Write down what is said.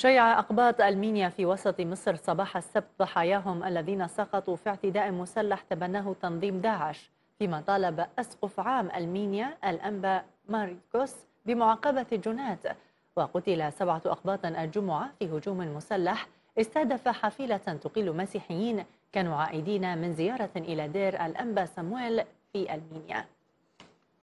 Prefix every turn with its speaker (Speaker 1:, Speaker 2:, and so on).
Speaker 1: شيع أقباط المينيا في وسط مصر صباح السبت ضحاياهم الذين سقطوا في اعتداء مسلح تبناه تنظيم داعش فيما طالب أسقف عام المينيا الأنبا ماركوس بمعاقبة الجنات وقتل سبعة أقباط الجمعة في هجوم مسلح استهدف حافلة تقل مسيحيين كانوا عائدين من زيارة إلى دير الأنبا سامويل في المينيا